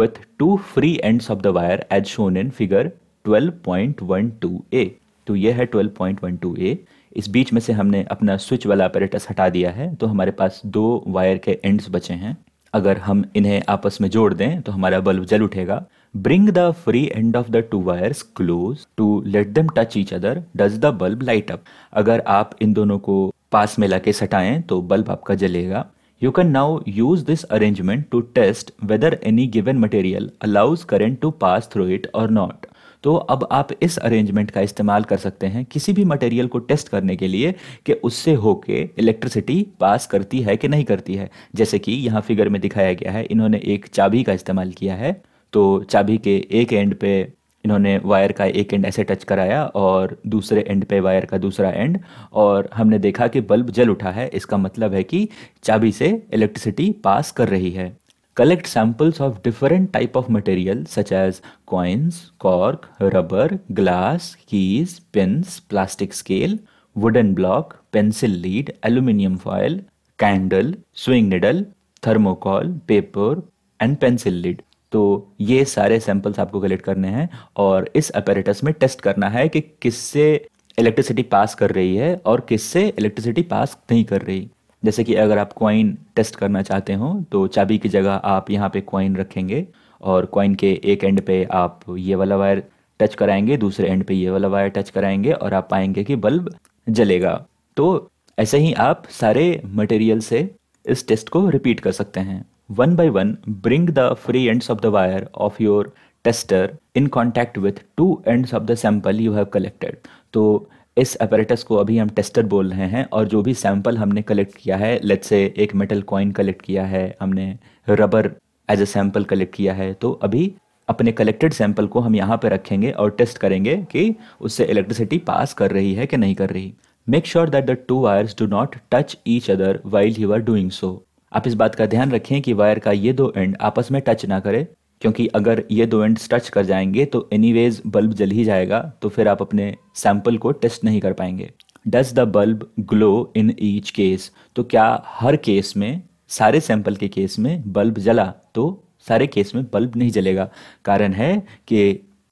with two free ends of the wire as shown in figure twelve point one two A तो यह है twelve point one two A इस बीच में से हमने अपना स्विच वाला अपेरेटस हटा दिया है तो हमारे पास दो वायर के एंड्स बचे हैं अगर हम इन्हें आपस में जोड़ दें तो हमारा बल्ब जल उठेगा bring the free end of the two wires close to let them touch each other does the bulb light up अगर आप इन दोनों को पास में लाके सटाएं तो बल्ब आपका जलेगा you can now use this arrangement to test whether any given material allows current to pass through it or not तो अब आप इस अरेंजमेंट का इस्तेमाल कर सकते हैं किसी भी मटेरियल को टेस्ट करने के लिए कि उससे होके इलेक्ट्रिसिटी पास करती है कि नहीं करती है जैसे कि यहाँ फिगर में दिखाया गया है इन्होंने एक चाबी का इस्तेमाल किया है तो चाबी के एक एंड पे इन्होंने वायर का एक एंड ऐसे टच कराया और दूसरे एंड पे वायर का दूसरा एंड और हमने देखा कि बल्ब जल उठा है इसका मतलब है कि चाबी से इलेक्ट्रिसिटी पास कर रही है Collect samples of different type of material such as coins, cork, rubber, glass, keys, pins, plastic scale, wooden block, pencil lead, aluminium foil, candle, swing needle, thermocol, paper and pencil lead. तो ये सारे सैंपल्स आपको कलेक्ट करने हैं और इस अपरेटस में टेस्ट करना है कि किससे इलेक्ट्रिसिटी पास कर रही है और किससे इलेक्ट्रिसिटी पास नहीं कर रही जैसे कि अगर आप क्वाइन टेस्ट करना चाहते हो तो चाबी की जगह आप यहाँ पे क्वाइन रखेंगे और क्वाइन के एक एंड पे आप ये वाला वायर टच कराएंगे दूसरे एंड पे ये वाला वायर टच कराएंगे और आप पाएंगे कि बल्ब जलेगा तो ऐसे ही आप सारे मटेरियल से इस टेस्ट को रिपीट कर सकते हैं one by one bring the free ends of the wire of your tester in contact with two ends of the sample you have collected तो इस अपरेटस को अभी हम टेस्टर बोल रहे हैं और जो भी सैंपल हमने कलेक्ट किया है लेट्स से एक मेटल कॉइन कलेक्ट किया है हमने rubber as a sample collect किया है तो अभी अपने कलेक्टेड सैंपल को हम यहाँ पर रखेंगे और टेस्ट करेंगे कि उससे इलेक्ट्रिसिटी पास कर रही है कि नहीं कर रही make sure that the two wires do not touch each other while you are doing so आप इस बात का ध्यान रखें कि वायर का ये दो एंड आपस में टच ना करे क्योंकि अगर ये दो एंड्स टच कर जाएंगे तो वेज बल्ब जल ही जाएगा तो फिर आप अपने सैंपल को टेस्ट नहीं कर पाएंगे does the bulb glow in each case तो क्या हर केस में सारे सैंपल के केस में बल्ब जला तो सारे केस में बल्ब नहीं जलेगा कारण है कि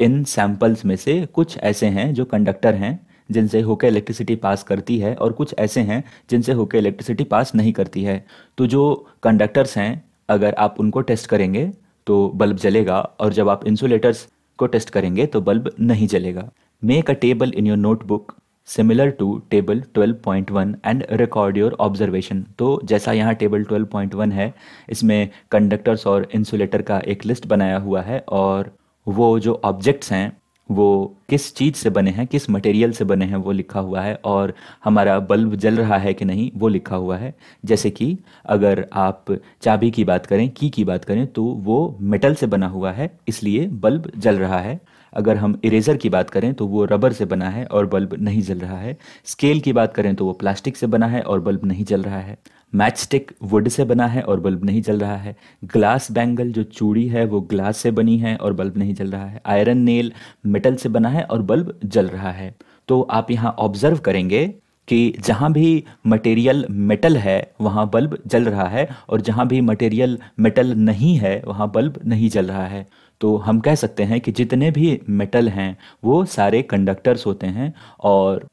इन सैंपल्स में से कुछ ऐसे हैं जो कंडक्टर हैं जिनसे होकर इलेक्ट्रिसिटी पास करती है और कुछ ऐसे हैं जिनसे होकर इलेक्ट्रिसिटी पास नहीं करती है तो जो कंडक्टर्स हैं अगर आप उनको टेस्ट करेंगे तो बल्ब जलेगा और जब आप इंसुलेटर्स को टेस्ट करेंगे तो बल्ब नहीं जलेगा make a table in your notebook similar to table 12.1 and record your observation तो जैसा यहाँ टेबल 12.1 है इसमें कंडक्टर्स और इंसुलेटर का एक लिस्ट बनाया हुआ है और वो जो ऑब्जेक्ट्स हैं वो किस चीज़ से बने हैं किस मटेरियल से बने हैं वो लिखा हुआ है और हमारा बल्ब जल रहा है कि नहीं वो लिखा हुआ है जैसे कि अगर आप चाबी की बात करें की की बात करें तो वो मेटल से बना हुआ है इसलिए बल्ब जल रहा है अगर हम इरेज़र की बात करें तो वो रबर से बना है और बल्ब नहीं जल रहा है स्केल की बात करें तो वो प्लास्टिक से बना है और बल्ब नहीं जल रहा है मैच स्टिक वुड से बना है और बल्ब नहीं जल रहा है ग्लास बैंगल जो चूड़ी है वो ग्लास से बनी है और बल्ब नहीं जल रहा है आयरन नेल मेटल से बना है और बल्ब जल रहा है तो आप यहाँ ऑब्जर्व करेंगे कि जहाँ भी मटेरियल मेटल है वहाँ बल्ब जल रहा है और जहाँ भी मटेरियल मेटल नहीं है वहाँ बल्ब नहीं जल रहा है तो हम कह सकते हैं कि जितने भी मेटल हैं वो सारे कंडक्टर्स होते हैं और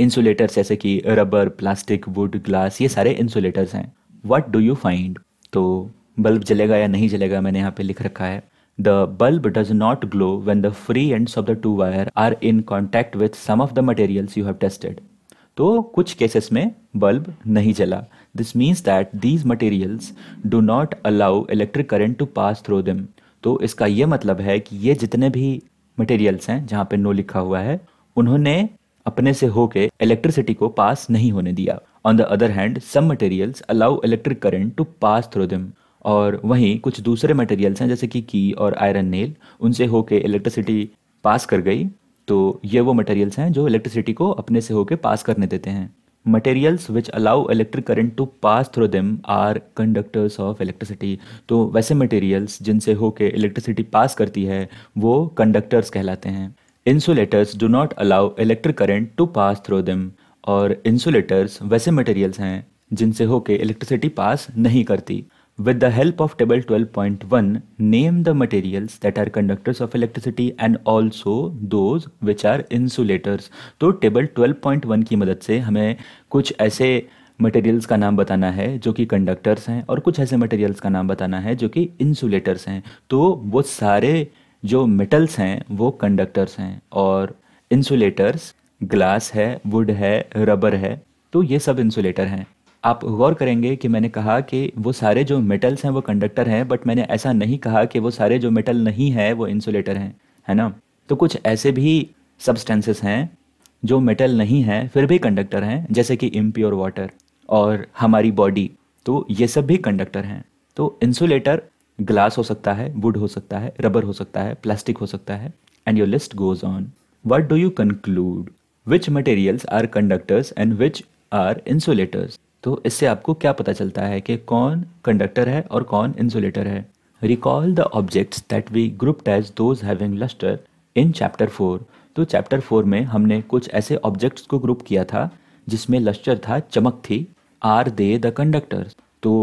इंसुलेटर्स जैसे कि रबर प्लास्टिक वुड ग्लास ये सारे इंसुलेटर्स हैं वट डू यू फाइंड तो बल्ब जलेगा या नहीं जलेगा मैंने यहाँ पे लिख रखा है the bulb does not glow when the free ends of the two wire are in contact with some of the materials you have tested तो कुछ केसेस में बल्ब नहीं जला this means that these materials do not allow electric current to pass through them तो इसका ये मतलब है कि ये जितने भी मटेरियल्स हैं जहाँ पे नो लिखा हुआ है उन्होंने अपने से होके इलेक्ट्रिसिटी को पास नहीं होने दिया on the other hand some materials allow electric current to pass through them और वहीं कुछ दूसरे मटेरियल्स हैं जैसे कि की और आयरन नेल उनसे होके इलेक्ट्रिसिटी पास कर गई तो ये वो मटेरियल्स हैं जो इलेक्ट्रिसिटी को अपने से होके पास करने देते हैं materials which allow electric current to pass through them are conductors of electricity तो वैसे मटेरियल्स जिनसे होके इलेक्ट्रिसिटी पास करती है वो कंडक्टर्स कहलाते हैं insulators do not allow electric current to pass through them और इंसुलेटर्स वैसे मटेरियल्स हैं जिनसे होके इलेक्ट्रिसिटी पास नहीं करती with the help of table 12.1 name the materials that are conductors of electricity and also those which are insulators तो टेबल 12.1 की मदद से हमें कुछ ऐसे मटेरियल्स का नाम बताना है जो कि कंडक्टर्स हैं और कुछ ऐसे मटेरियल्स का नाम बताना है जो कि इंसुलेटर्स हैं तो वो सारे जो मेटल्स हैं वो कंडक्टर्स हैं और इंसुलेटर्स ग्लास है वुड है रबर है तो ये सब इंसुलेटर हैं आप गौर करेंगे कि मैंने कहा कि वो सारे जो मेटल्स हैं वो कंडक्टर हैं बट मैंने ऐसा नहीं कहा कि वो सारे जो मेटल नहीं है वो इंसुलेटर हैं है ना तो कुछ ऐसे भी सब्सटेंसेस हैं जो मेटल नहीं है फिर भी कंडक्टर हैं जैसे कि इम्प्योर वाटर और हमारी बॉडी तो ये सब भी कंडक्टर हैं तो इंसुलेटर ग्लास हो सकता है वुड हो सकता है रबर हो सकता है प्लास्टिक हो सकता है and your list goes on what do you conclude which materials are conductors and which are insulators तो इससे आपको क्या पता चलता है कि कौन कंडक्टर है और कौन इंसुलेटर है recall the objects that we group as those having lustre in chapter four तो चैप्टर फोर में हमने कुछ ऐसे ऑब्जेक्ट्स को ग्रुप किया था जिसमें लस्टर था चमक थी आर दे द कंडक्टर्स तो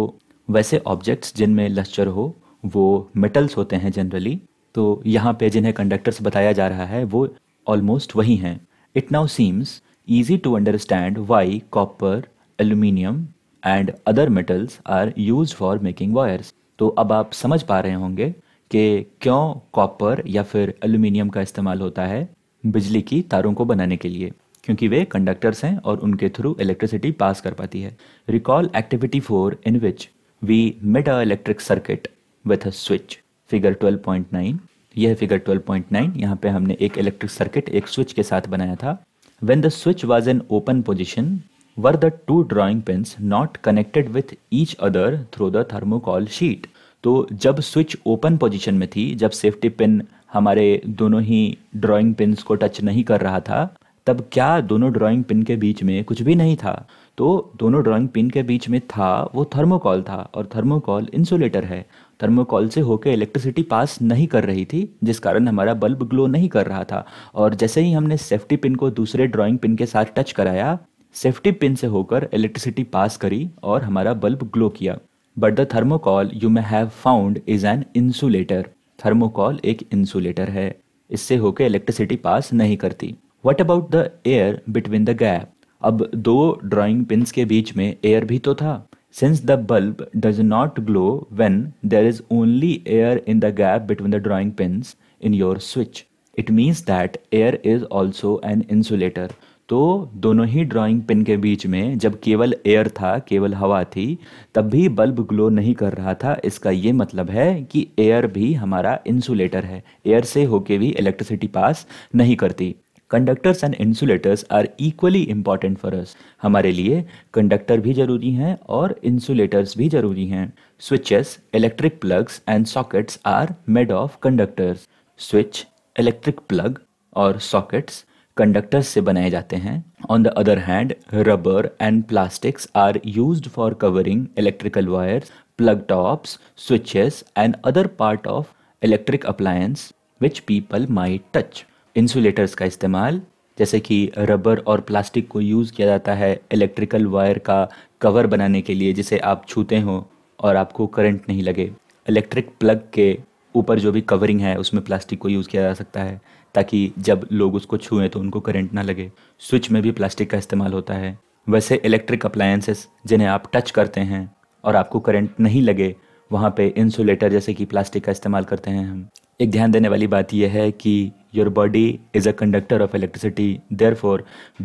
वैसे ऑब्जेक्ट्स जिनमें लश्चर हो वो मेटल्स होते हैं जनरली तो यहाँ पे जिन्हें कंडक्टर्स बताया जा रहा है वो ऑलमोस्ट वही हैं it now seems easy to understand why copper aluminium and other metals are use for making wires तो अब आप समझ पा रहे होंगे कि क्यों कॉपर या फिर एल्यूमिनियम का इस्तेमाल होता है बिजली की तारों को बनाने के लिए क्योंकि वे कंडक्टर्स हैं और उनके थ्रू इलेक्ट्रिसिटी पास कर पाती है recall activity four in which we made a electric circuit with a switch figure 12.9 यह फिगर 12.9 यहाँ पे हमने एक इलेक्ट्रिक सर्किट एक स्विच के साथ बनाया था when the switch was in open position were the two drawing pens not connected with each other through the thermocol sheet तो जब स्विच ओपन पोजिशन में थी जब सेफ्टी पिन हमारे दोनों ही ड्रॉइंग पिन को टच नहीं कर रहा था तब क्या दोनों ड्राइंग पिन के बीच में कुछ भी नहीं था तो दोनों ड्राइंग पिन के बीच में था वो थर्मोकॉल था और थर्मोकॉल इंसुलेटर है थर्मोकॉल से होकर इलेक्ट्रिसिटी पास नहीं कर रही थी जिस कारण हमारा बल्ब ग्लो नहीं कर रहा था और जैसे ही हमने सेफ्टी पिन को दूसरे ड्राइंग पिन के साथ टच कराया सेफ्टी पिन से होकर इलेक्ट्रिसिटी पास करी और हमारा बल्ब ग्लो किया but the thermocol you may have found is an insulator thermocol एक इंसुलेटर है इससे होकर इलेक्ट्रिसिटी पास नहीं करती what about the air between the gap अब दो ड्राइंग पिंस के बीच में एयर भी तो था since the bulb does not glow when there is only air in the gap between the drawing pins in your switch it means that air is also an insulator तो दोनों ही ड्राइंग पिन के बीच में जब केवल एयर था केवल हवा थी तब भी बल्ब ग्लो नहीं कर रहा था इसका ये मतलब है कि एयर भी हमारा इंसुलेटर है एयर से होके भी इलेक्ट्रिसिटी पास नहीं करती conductors and insulators are equally important for us हमारे लिए कंडक्टर भी जरूरी हैं और इंसुलेटर्स भी जरूरी हैं switches electric plugs and sockets are made of conductors switch electric plug और सॉकेट्स कंडक्टर्स से बनाए जाते हैं on the other hand rubber and plastics are use for covering electrical wires plug top switches and other part of electric appliance which people may touch insulators का इस्तेमाल जैसे कि रबर और प्लास्टिक को यूज़ किया जाता है इलेक्ट्रिकल वायर का कवर बनाने के लिए जिसे आप छूते हो और आपको करंट नहीं लगे इलेक्ट्रिक प्लग के ऊपर जो भी कवरिंग है उसमें प्लास्टिक को यूज़ किया जा सकता है ताकि जब लोग उसको छूएं तो उनको करंट ना लगे स्विच में भी प्लास्टिक का इस्तेमाल होता है वैसे इलेक्ट्रिक अप्लायंसेस जिन्हें आप टच करते हैं और आपको करंट नहीं लगे वहाँ पे इंसुलेटर जैसे कि प्लास्टिक का इस्तेमाल करते हैं हम एक ध्यान देने वाली बात यह है कि Your body is a conductor of electricity. Therefore,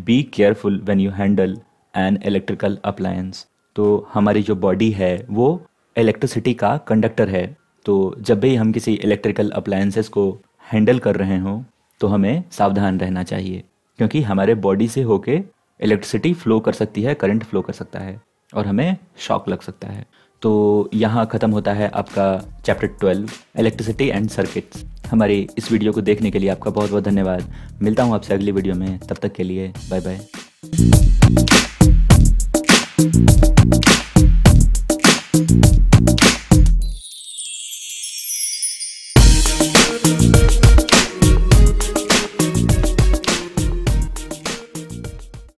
be careful when you handle an electrical appliance. तो हमारी जो बॉडी है वो इलेक्ट्रिसिटी का कंडक्टर है तो जब भी हम किसी इलेक्ट्रिकल अप्लायंसेस को हैंडल कर रहे हों तो हमें सावधान रहना चाहिए क्योंकि हमारे बॉडी से होके इलेक्ट्रिसिटी फ्लो कर सकती है करंट फ्लो कर सकता है और हमें शॉक लग सकता है तो यहाँ ख़त्म होता है आपका चैप्टर 12 इलेक्ट्रिसिटी एंड सर्किट्स हमारी इस वीडियो को देखने के लिए आपका बहुत बहुत धन्यवाद मिलता हूँ आपसे अगली वीडियो में तब तक के लिए बाय बाय